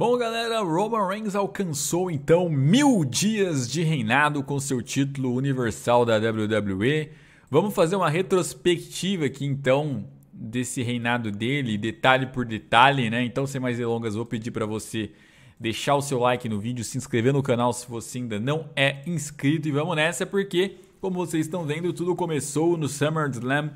Bom, galera, Roman Reigns alcançou então mil dias de reinado com seu título universal da WWE. Vamos fazer uma retrospectiva aqui então desse reinado dele, detalhe por detalhe, né? Então, sem mais delongas, vou pedir para você deixar o seu like no vídeo, se inscrever no canal se você ainda não é inscrito e vamos nessa porque, como vocês estão vendo, tudo começou no SummerSlam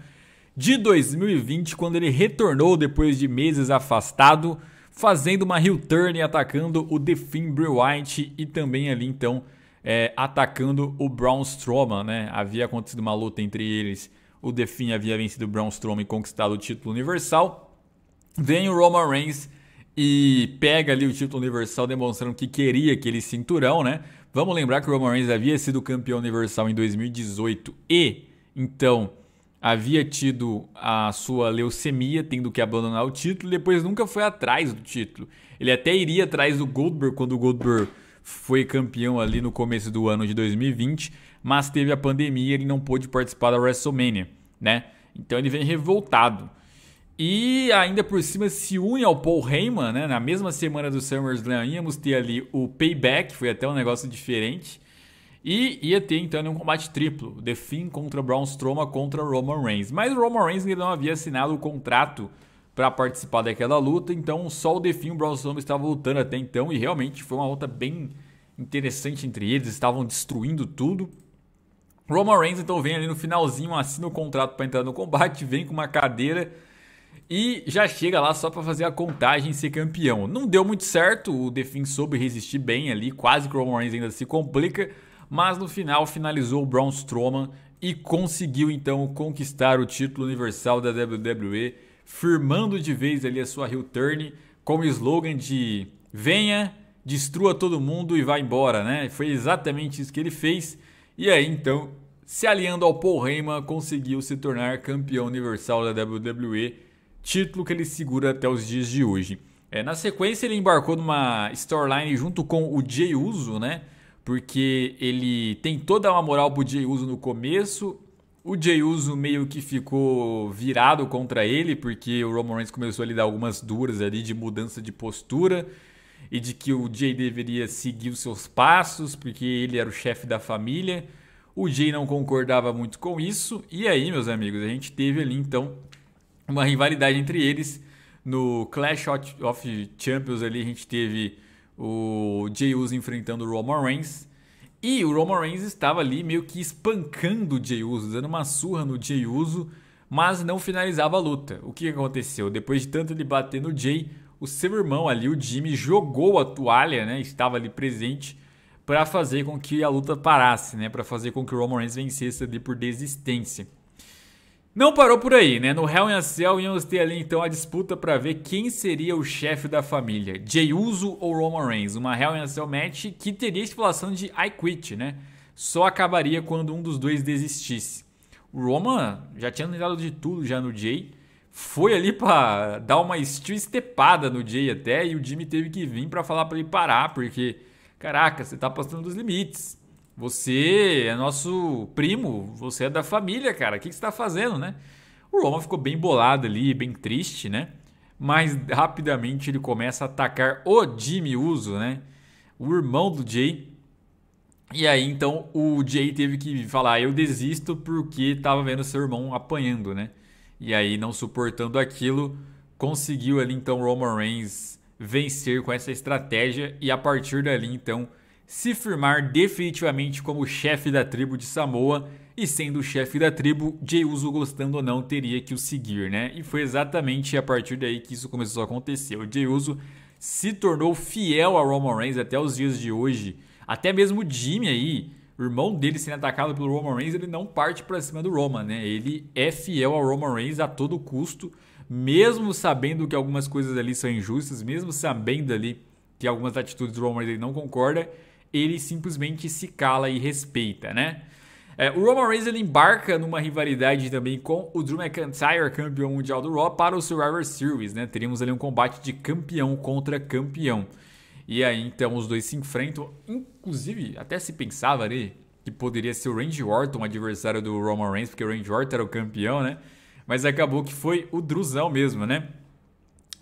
de 2020 quando ele retornou depois de meses afastado fazendo uma heel turn atacando o The Finn Bray White e também ali então é, atacando o Braun Strowman, né? Havia acontecido uma luta entre eles, o The Finn havia vencido o Braun Strowman e conquistado o título universal. Vem o Roman Reigns e pega ali o título universal demonstrando que queria aquele cinturão, né? Vamos lembrar que o Roman Reigns havia sido campeão universal em 2018 e então havia tido a sua leucemia, tendo que abandonar o título, e depois nunca foi atrás do título. Ele até iria atrás do Goldberg quando o Goldberg foi campeão ali no começo do ano de 2020, mas teve a pandemia e ele não pôde participar da WrestleMania, né? Então ele vem revoltado. E ainda por cima se une ao Paul Heyman, né? Na mesma semana do SummerSlam íamos ter ali o Payback, foi até um negócio diferente. E ia ter então um combate triplo: The Finn contra Braun Strowman contra Roman Reigns. Mas Roman Reigns ainda não havia assinado o contrato para participar daquela luta, então só o The Finn e o Braun Strowman estavam lutando até então. E realmente foi uma luta bem interessante entre eles, estavam destruindo tudo. Roman Reigns então vem ali no finalzinho, assina o contrato para entrar no combate, vem com uma cadeira e já chega lá só para fazer a contagem e ser campeão. Não deu muito certo, o Defin soube resistir bem ali, quase que o Roman Reigns ainda se complica mas no final finalizou o Braun Strowman e conseguiu então conquistar o título universal da WWE, firmando de vez ali a sua heel turn com o slogan de venha, destrua todo mundo e vá embora, né? Foi exatamente isso que ele fez. E aí então, se aliando ao Paul Heyman, conseguiu se tornar campeão universal da WWE, título que ele segura até os dias de hoje. É, na sequência, ele embarcou numa storyline junto com o Jay Uso, né? porque ele tem toda uma moral pro Jay Uso no começo. O Jay Uso meio que ficou virado contra ele, porque o Roman Reigns começou a lhe dar algumas duras ali de mudança de postura e de que o Jay deveria seguir os seus passos, porque ele era o chefe da família. O Jay não concordava muito com isso. E aí, meus amigos, a gente teve ali então uma rivalidade entre eles. No Clash of Champions ali a gente teve o Jey Uso enfrentando o Roman Reigns. E o Roman Reigns estava ali meio que espancando o Jey Uso, dando uma surra no Jey Uso, mas não finalizava a luta. O que aconteceu? Depois de tanto ele bater no Jey, o seu irmão ali, o Jimmy, jogou a toalha, né? Estava ali presente para fazer com que a luta parasse, né? Para fazer com que o Roman Reigns vencesse ali por desistência. Não parou por aí, né? No Hell in a Cell íamos ter ali então a disputa para ver quem seria o chefe da família, Jey Uso ou Roman Reigns, uma Hell in a Cell match que teria estipulação de I quit, né? Só acabaria quando um dos dois desistisse. O Roman já tinha tentado de tudo já no Jay. foi ali para dar uma steel estepada no Jay até e o Jimmy teve que vir para falar para ele parar, porque caraca, você tá passando dos limites. Você é nosso primo, você é da família, cara. O que, você está fazendo, né? O Roman ficou bem bolado ali, bem triste, né? Mas rapidamente ele começa a atacar o Jimmy Uso, né? O irmão do Jay. E aí então o Jay teve que falar: Eu desisto porque estava vendo seu irmão apanhando, né? E aí, não suportando aquilo, conseguiu ali então Roman Reigns vencer com essa estratégia. E a partir dali então se firmar definitivamente como chefe da tribo de Samoa. E sendo o chefe da tribo, Jey Uso, gostando ou não, teria que o seguir, né? E foi exatamente a partir daí que isso começou a acontecer. O Jey Uso se tornou fiel a Roman Reigns até os dias de hoje. Até mesmo o Jimmy aí, o irmão dele sendo atacado pelo Roman Reigns, ele não parte para cima do Roman, né? Ele é fiel ao Roman Reigns a todo custo, mesmo sabendo que algumas coisas ali são injustas, mesmo sabendo ali que algumas atitudes do Roman Reigns ele não concorda, ele simplesmente se cala e respeita, né? É, o Roman Reigns ele embarca numa rivalidade também com o Drew McIntyre, campeão mundial do Raw, para o Survivor Series, né? Teríamos ali um combate de campeão contra campeão. E aí então os dois se enfrentam, inclusive até se pensava ali que poderia ser o Randy Orton adversário do Roman Reigns, porque o Randy Orton era o campeão, né? Mas acabou que foi o Druzão mesmo, né?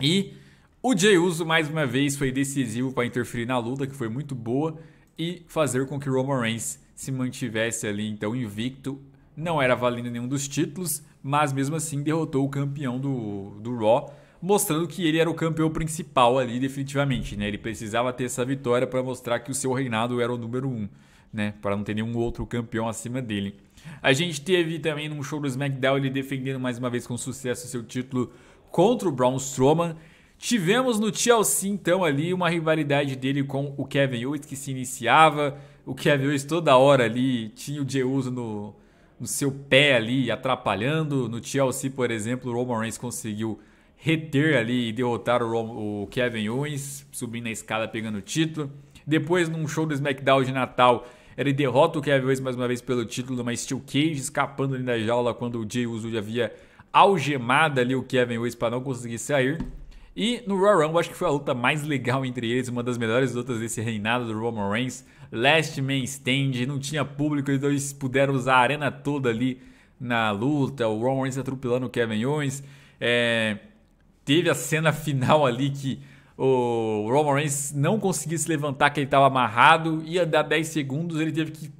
E o Jey Uso mais uma vez foi decisivo para interferir na luta, que foi muito boa e fazer com que Roman Reigns se mantivesse ali então invicto. Não era valendo nenhum dos títulos, mas mesmo assim derrotou o campeão do, do Raw, mostrando que ele era o campeão principal ali definitivamente. Né? Ele precisava ter essa vitória para mostrar que o seu reinado era o número um, né? para não ter nenhum outro campeão acima dele. A gente teve também num show do SmackDown ele defendendo mais uma vez com sucesso seu título contra o Braun Strowman. Tivemos no Chelsea, então, ali uma rivalidade dele com o Kevin Owens que se iniciava. O Kevin Owens toda hora ali tinha o Jeuso no, no seu pé ali, atrapalhando. No Chelsea, por exemplo, o Roman Reigns conseguiu reter ali e derrotar o, o Kevin Owens, subindo a escada pegando o título. Depois, num show do SmackDown de Natal, ele derrota o Kevin Owens mais uma vez pelo título numa Steel Cage, escapando ali da jaula quando o Jey Uso havia algemado ali o Kevin Owens para não conseguir sair. E no Royal Rumble, acho que foi a luta mais legal entre eles, uma das melhores lutas desse reinado do Roman Reigns. Last Man Stand, não tinha público, eles puderam usar a arena toda ali na luta. O Roman Reigns atropelando o Kevin Owens. É... teve a cena final ali que o Roman Reigns não conseguia se levantar, que ele estava amarrado, ia dar 10 segundos, ele teve que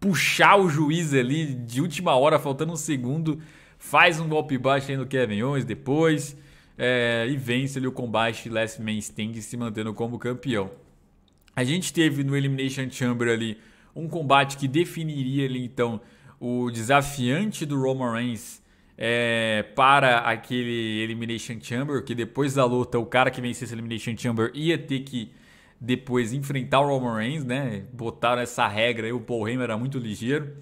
puxar o juiz ali de última hora, faltando um segundo, faz um golpe baixo aí no Kevin Owens depois é, e vence ali o combate Last Man Standing se mantendo como campeão. A gente teve no Elimination Chamber ali um combate que definiria ali então o desafiante do Roman Reigns é, para aquele Elimination Chamber, que depois da luta o cara que vencesse o Elimination Chamber ia ter que depois enfrentar o Roman Reigns, né? Botaram essa regra aí, o Paul Heyman era muito ligeiro.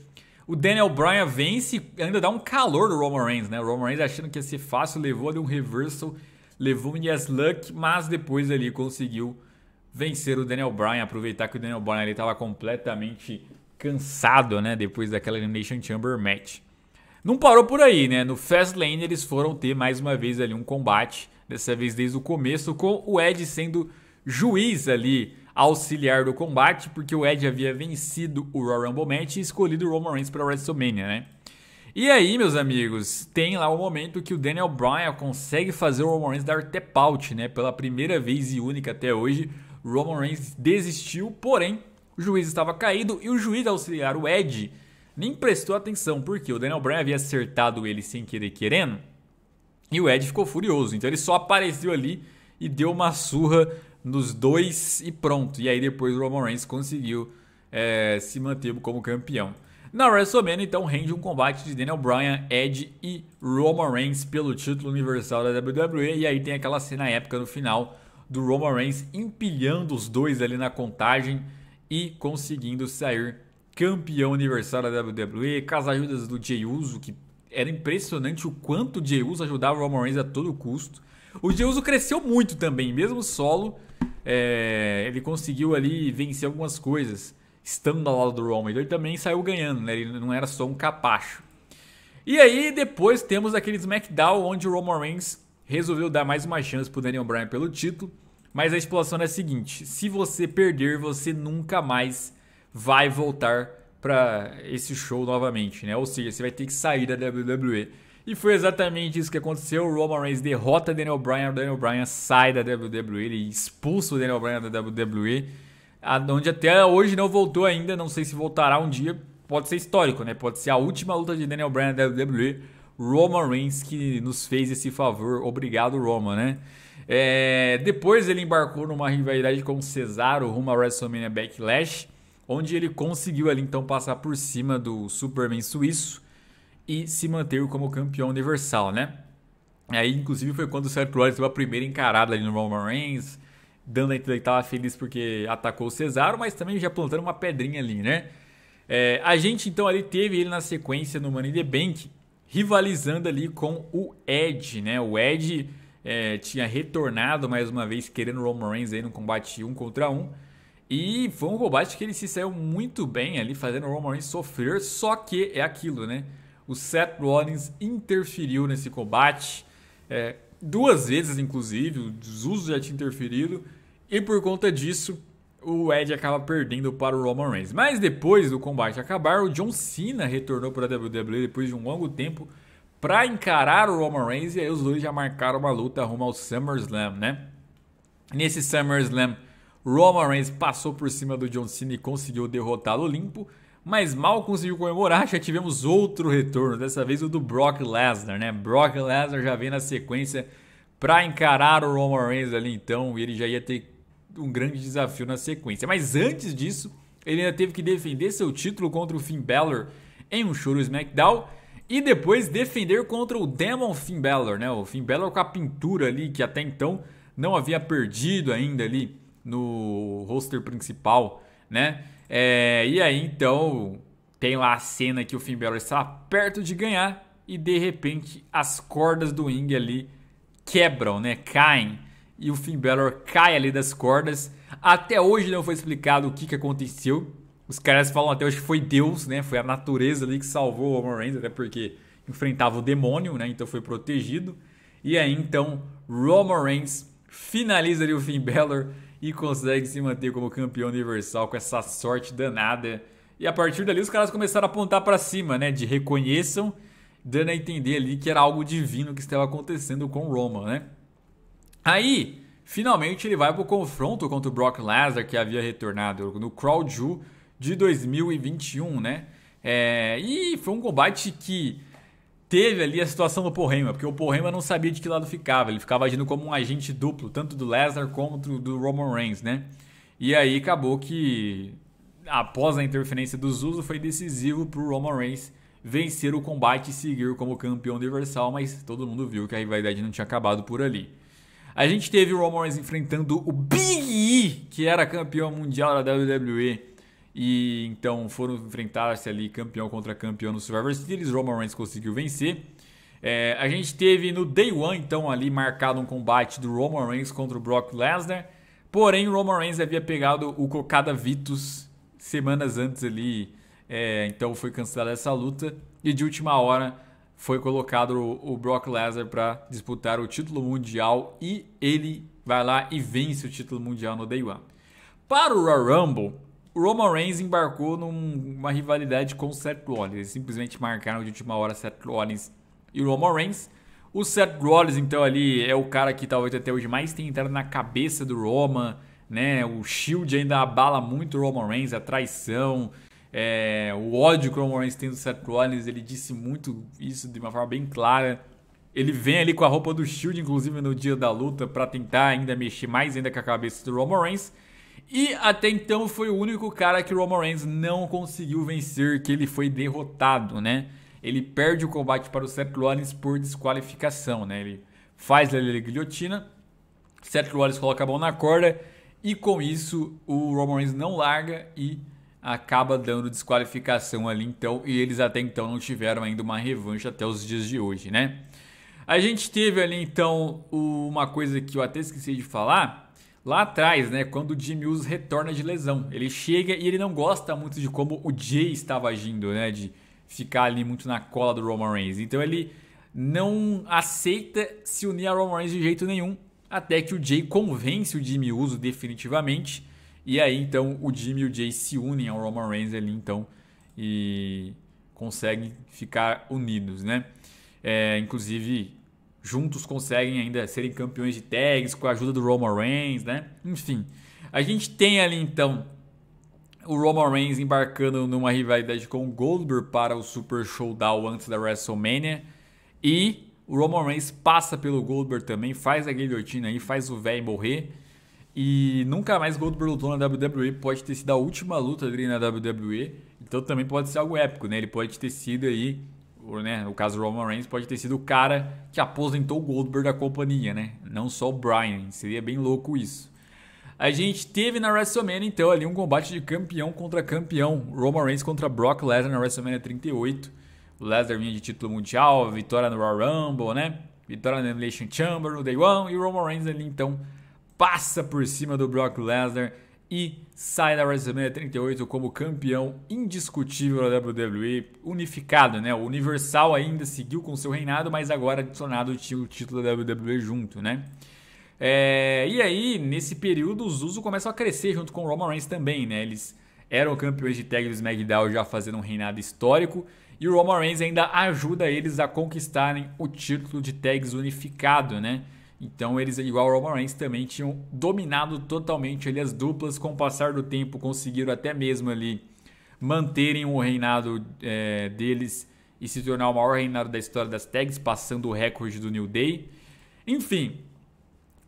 O Daniel Bryan vence ainda dá um calor do Roman Reigns, né? O Roman Reigns achando que ia ser fácil, levou ali um reversal, levou um yes luck, mas depois ali conseguiu vencer o Daniel Bryan, aproveitar que o Daniel Bryan estava completamente cansado, né? Depois daquela Elimination Chamber match. Não parou por aí, né? No Fastlane eles foram ter mais uma vez ali um combate, dessa vez desde o começo, com o Ed sendo juiz ali auxiliar do combate, porque o Edge havia vencido o Royal Rumble match e escolhido o Roman Reigns para WrestleMania, né? E aí, meus amigos, tem lá o um momento que o Daniel Bryan consegue fazer o Roman Reigns dar tap out, né? Pela primeira vez e única até hoje, Roman Reigns desistiu, porém, o juiz estava caído e o juiz auxiliar, o Edge, nem prestou atenção, porque o Daniel Bryan havia acertado ele sem querer querendo, e o Ed ficou furioso. Então ele só apareceu ali e deu uma surra nos dois e pronto. E aí depois o Roman Reigns conseguiu é, se manter como campeão. Na WrestleMania, então, rende um combate de Daniel Bryan, Edge e Roman Reigns pelo título universal da WWE. E aí tem aquela cena épica no final do Roman Reigns empilhando os dois ali na contagem e conseguindo sair campeão universal da WWE. Com as ajudas do Jey Uso, que era impressionante o quanto o Jey Uso ajudava o Roman Reigns a todo custo. O Jey Uso cresceu muito também, mesmo solo é, ele conseguiu ali vencer algumas coisas estando ao lado do Roman. Ele também saiu ganhando, né? Ele não era só um capacho. E aí depois temos aquele SmackDown onde o Roman Reigns resolveu dar mais uma chance pro Daniel Bryan pelo título. Mas a explicação é a seguinte: se você perder, você nunca mais vai voltar para esse show novamente, né? Ou seja, você vai ter que sair da WWE e foi exatamente isso que aconteceu. O Roman Reigns derrota Daniel Bryan. O Daniel Bryan sai da WWE. Ele expulsa o Daniel Bryan da WWE. Onde até hoje não voltou ainda. Não sei se voltará um dia. Pode ser histórico, né? Pode ser a última luta de Daniel Bryan da WWE. Roman Reigns que nos fez esse favor. Obrigado, Roman, né? É... Depois ele embarcou numa rivalidade com Cesaro rumo a WrestleMania Backlash. Onde ele conseguiu ali então passar por cima do Superman suíço e se manteve como campeão universal, né? Aí, inclusive, foi quando o Seth Rollins teve a primeira encarada ali no Roman Reigns, dando a entender que estava feliz porque atacou o Cesaro, mas também já plantando uma pedrinha ali, né? É, a gente então ali teve ele na sequência no Money in the Bank, rivalizando ali com o Edge, né? O Edge é, tinha retornado mais uma vez querendo o Roman Reigns aí no combate um contra um. E foi um combate que ele se saiu muito bem ali, fazendo o Roman Reigns sofrer, só que é aquilo, né? o Seth Rollins interferiu nesse combate. É, duas vezes, inclusive, o Zuzo já tinha interferido. E por conta disso, o Ed acaba perdendo para o Roman Reigns. Mas depois do combate acabar, o John Cena retornou para a WWE depois de um longo tempo para encarar o Roman Reigns. E aí os dois já marcaram uma luta rumo ao SummerSlam, né? Nesse SummerSlam, Roman Reigns passou por cima do John Cena e conseguiu derrotá-lo limpo mas mal conseguiu comemorar, já tivemos outro retorno, dessa vez o do Brock Lesnar, né? Brock Lesnar já vem na sequência para encarar o Roman Reigns ali então, e ele já ia ter um grande desafio na sequência. Mas antes disso, ele ainda teve que defender seu título contra o Finn Balor em um show no SmackDown e depois defender contra o Demon Finn Balor, né? O Finn Balor com a pintura ali que até então não havia perdido ainda ali no roster principal né? É, e aí então tem lá a cena que o Finn Balor está perto de ganhar e de repente as cordas do ringue ali quebram, né? Caem e o Finn Balor cai ali das cordas. Até hoje não foi explicado o que, que aconteceu. Os caras falam até hoje que foi Deus, né? Foi a natureza ali que salvou o Roman Reigns, até porque enfrentava o demônio, né? Então foi protegido. E aí então Roman Reigns finaliza ali o Finn Balor e consegue se manter como campeão universal com essa sorte danada. E a partir dali os caras começaram a apontar para cima, né? De reconheçam, dando a entender ali que era algo divino que estava acontecendo com Roman, né? Aí, finalmente ele vai pro confronto contra o Brock Lesnar que havia retornado no Crow Ju de 2021, né? É, e foi um combate que teve ali a situação do Porrema, porque o Porrema não sabia de que lado ficava, ele ficava agindo como um agente duplo, tanto do Lesnar quanto do Roman Reigns, né? E aí acabou que, após a interferência do Zuzu foi decisivo para o Roman Reigns vencer o combate e seguir como campeão universal, mas todo mundo viu que a rivalidade não tinha acabado por ali. A gente teve o Roman Reigns enfrentando o Big E, que era campeão mundial da WWE e então foram enfrentar-se ali campeão contra campeão no Survivor Series. Roman Reigns conseguiu vencer. É, a gente teve no Day One, então, ali marcado um combate do Roman Reigns contra o Brock Lesnar. Porém, o Roman Reigns havia pegado o Cocada Vitus semanas antes ali. É, então foi cancelada essa luta. E de última hora foi colocado o, o Brock Lesnar para disputar o título mundial. E ele vai lá e vence o título mundial no Day One. Para o Royal Rumble, o Roman Reigns embarcou numa rivalidade com o Seth Rollins. Eles simplesmente marcaram de última hora Seth Rollins e Roman Reigns. O Seth Rollins, então, ali é o cara que talvez até hoje mais tenha entrado na cabeça do Roman, né? O Shield ainda abala muito o Roman Reigns, a traição, é, o ódio que o Roman Reigns tem do Seth Rollins, ele disse muito isso de uma forma bem clara. Ele vem ali com a roupa do Shield, inclusive, no dia da luta, para tentar ainda mexer mais ainda com a cabeça do Roman Reigns. E até então foi o único cara que o Roman Reigns não conseguiu vencer, que ele foi derrotado, né? Ele perde o combate para o Seth Rollins por desqualificação, né? Ele faz a guilhotina, Seth Rollins coloca a mão na corda e com isso o Roman Reigns não larga e acaba dando desqualificação ali então, e eles até então não tiveram ainda uma revanche até os dias de hoje, né? A gente teve ali então uma coisa que eu até esqueci de falar, lá atrás, né, quando o Jimmy Uso retorna de lesão. Ele chega e ele não gosta muito de como o Jay estava agindo, né, de ficar ali muito na cola do Roman Reigns. Então ele não aceita se unir a Roman Reigns de jeito nenhum, até que o Jay convence o Jimmy Uso definitivamente. E aí então o Jimmy e o Jay se unem ao Roman Reigns ali então e conseguem ficar unidos, né? É, inclusive juntos conseguem ainda serem campeões de tags com a ajuda do Roman Reigns, né? Enfim, a gente tem ali então o Roman Reigns embarcando numa rivalidade com o Goldberg para o Super Showdown antes da WrestleMania e o Roman Reigns passa pelo Goldberg também, faz a guilhotina aí, faz o velho morrer. E nunca mais Goldberg lutou na WWE, pode ter sido a última luta dele na WWE. Então também pode ser algo épico, né? Ele pode ter sido aí né, o caso do Roman Reigns pode ter sido o cara que aposentou o Goldberg da companhia, né? Não só o Bryan. Seria bem louco isso. A gente teve na WrestleMania, então, ali um combate de campeão contra campeão. Roman Reigns contra Brock Lesnar na WrestleMania 38. O Lesnar vinha de título mundial, vitória no Royal Rumble, né? Vitória na Elimination Chamber, no Day One. E o Roman Reigns ali, então, passa por cima do Brock Lesnar e sai da WrestleMania 38 como campeão indiscutível da WWE, unificado, né? O Universal ainda seguiu com seu reinado, mas agora adicionado tinha o título da WWE junto, né? É, e aí, nesse período, os Usos começam a crescer junto com o Roman Reigns também, né? Eles eram campeões de tag do SmackDown já fazendo um reinado histórico, e o Roman Reigns ainda ajuda eles a conquistarem o título de tags unificado, né? Então eles, igual o Roman Reigns, também tinham dominado totalmente ali as duplas. Com o passar do tempo, conseguiram até mesmo ali manterem o reinado é, deles e se tornar o maior reinado da história das tags, passando o recorde do New Day. Enfim,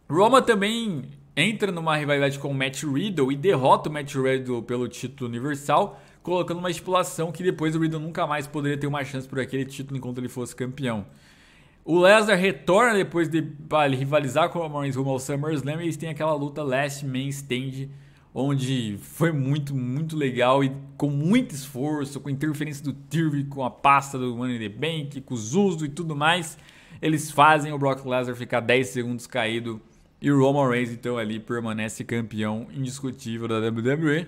Roma também entra numa rivalidade com o Matt Riddle e derrota o Matt Riddle pelo título universal, colocando uma estipulação que depois o Riddle nunca mais poderia ter uma chance por aquele título enquanto ele fosse campeão. O Lesnar retorna depois de rivalizar com o Roman Reigns rumo ao SummerSlam e eles têm aquela luta Last Man Stand, onde foi muito, muito legal e com muito esforço, com interferência do Tirve, com a pasta do Money in the Bank, com o Zuzo e tudo mais, eles fazem o Brock Lesnar ficar 10 segundos caído e o Roman Reigns então ali permanece campeão indiscutível da WWE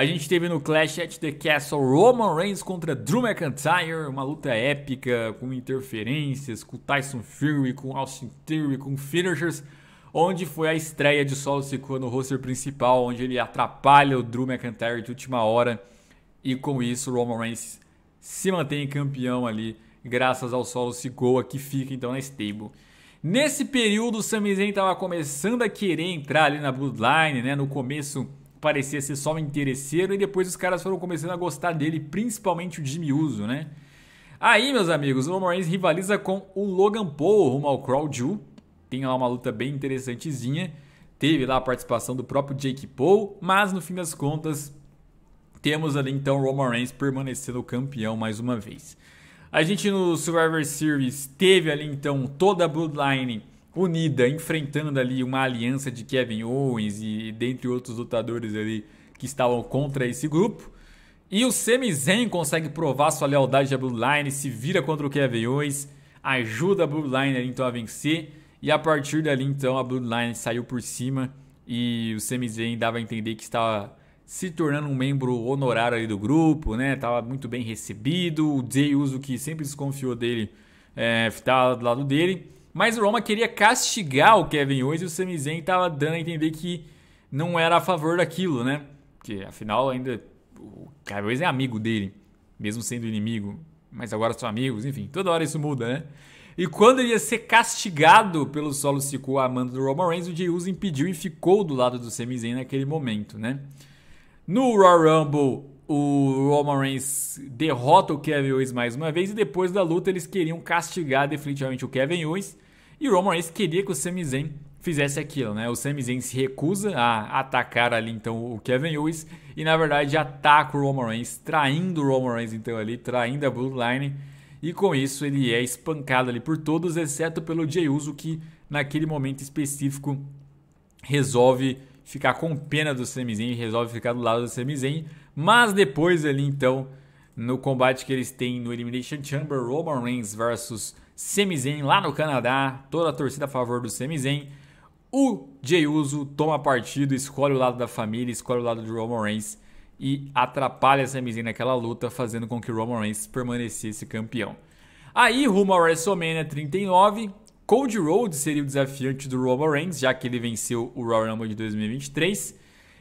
a gente teve no Clash at the Castle Roman Reigns contra Drew McIntyre, uma luta épica com interferências, com Tyson Fury, com Austin Theory, com finishers, onde foi a estreia de Solo Sikoa no roster principal, onde ele atrapalha o Drew McIntyre de última hora e com isso Roman Reigns se mantém campeão ali, graças ao Solo Sikoa que fica então na stable. Nesse período, o Sami Zayn estava começando a querer entrar ali na Bloodline, né? No começo parecia ser só um interesseiro e depois os caras foram começando a gostar dele, principalmente o Jimmy Uso, né? Aí, meus amigos, o Roman Reigns rivaliza com o Logan Paul rumo ao Crow Jew. Tem lá uma luta bem interessantezinha. Teve lá a participação do próprio Jake Paul, mas no fim das contas, temos ali então o Roman Reigns permanecendo campeão mais uma vez. A gente no Survivor Series teve ali então toda a Bloodline unida, enfrentando ali uma aliança de Kevin Owens e dentre outros lutadores ali que estavam contra esse grupo. E o Sami Zayn consegue provar sua lealdade à Bloodline, se vira contra o Kevin Owens, ajuda a Bloodline então a vencer. E a partir dali então a Bloodline saiu por cima e o Sami Zayn dava a entender que estava se tornando um membro honorário ali do grupo, né? Tava muito bem recebido. O Jay Uso que sempre desconfiou dele, é, eh, estava tá do lado dele. Mas o Roma queria castigar o Kevin Owens e o Sami Zayn estava dando a entender que não era a favor daquilo, né? Porque afinal ainda o Kevin Owens é amigo dele, mesmo sendo inimigo, mas agora são amigos, enfim, toda hora isso muda, né? E quando ele ia ser castigado pelo solo Sikoa amando do Roman Reigns, o Jey Uso impediu e ficou do lado do Sami Zayn naquele momento, né? No Royal Rumble, o Roman Reigns derrota o Kevin Owens mais uma vez e depois da luta eles queriam castigar definitivamente o Kevin Owens e o Roman Reigns queria que o Sami Zayn fizesse aquilo, né? O Sami Zayn se recusa a atacar ali então o Kevin Owens e na verdade ataca o Roman Reigns, traindo o Roman Reigns então ali, traindo a Bloodline e com isso ele é espancado ali por todos, exceto pelo Jey Uso que naquele momento específico resolve ficar com pena do Sami Zayn, resolve ficar do lado do Sami Zayn mas depois ali então, no combate que eles têm no Elimination Chamber, Roman Reigns versus Sami Zayn lá no Canadá, toda a torcida a favor do Sami Zayn. O Jey Uso toma partido, escolhe o lado da família, escolhe o lado de Roman Reigns e atrapalha Sami Zayn naquela luta, fazendo com que Roman Reigns permanecesse campeão. Aí, rumo ao WrestleMania 39, Cody Rhodes seria o desafiante do Roman Reigns, já que ele venceu o Royal Rumble de 2023.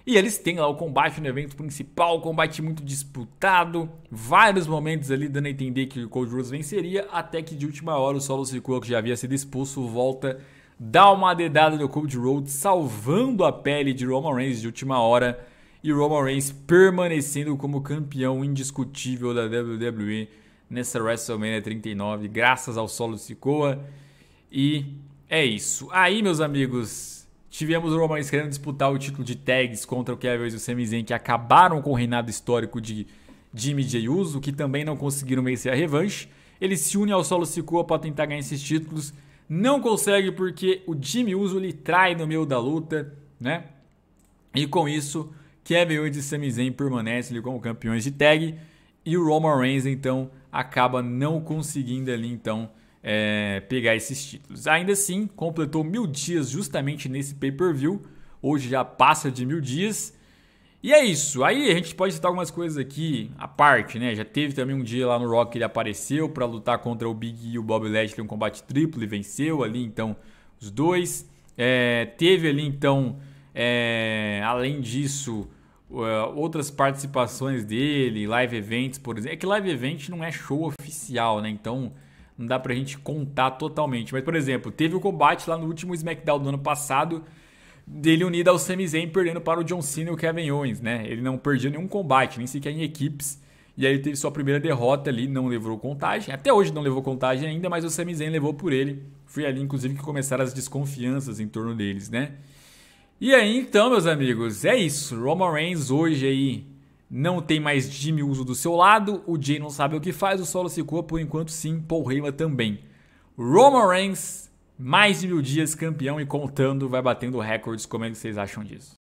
E eles têm lá o combate no evento principal, combate muito disputado, vários momentos ali dando a entender que o Cold Rose venceria, até que de última hora o Solo Sikoa, que já havia sido expulso, volta, dá uma dedada no Cold Road, salvando a pele de Roman Reigns de última hora, e Roman Reigns permanecendo como campeão indiscutível da WWE nessa WrestleMania 39, graças ao Solo Sikoa. E é isso. Aí, meus amigos, Tivemos o Roman querendo disputar o título de tags contra o Kevin Owens e o Sami Zayn, que acabaram com o reinado histórico de Jimmy J. Uso, que também não conseguiram vencer a revanche. Ele se une ao Solo Sikoa para tentar ganhar esses títulos. Não consegue porque o Jimmy Uso lhe trai no meio da luta, né? E com isso, Kevin Owens e Sami Zayn permanecem ali como campeões de tag. E o Roman Reigns, então, acaba não conseguindo ali, então, é, pegar esses títulos. Ainda assim, completou mil dias justamente nesse pay-per-view. Hoje já passa de mil dias. E é isso. Aí a gente pode citar algumas coisas aqui à parte, né? Já teve também um dia lá no Rock que ele apareceu para lutar contra o Big E o Bob Lashley um combate triplo e venceu ali, então, os dois. É, teve ali, então, é, além disso, é, outras participações dele, live events, por exemplo. É que live event não é show oficial, né? Então não dá pra gente contar totalmente. Mas, por exemplo, teve o combate lá no último SmackDown do ano passado, dele unido ao Sami Zayn perdendo para o John Cena e o Kevin Owens, né? Ele não perdeu nenhum combate, nem sequer em equipes. E aí ele teve sua primeira derrota ali, não levou contagem. Até hoje não levou contagem ainda, mas o Sami Zayn levou por ele. Foi ali, inclusive, que começaram as desconfianças em torno deles, né? E aí, então, meus amigos, é isso. Roman Reigns hoje aí não tem mais Jimmy Uso do seu lado, o Jay não sabe o que faz, o solo cura por enquanto sim, Paul Heyman também. Roman Reigns, mais de mil dias campeão e contando, vai batendo recordes, como é que vocês acham disso?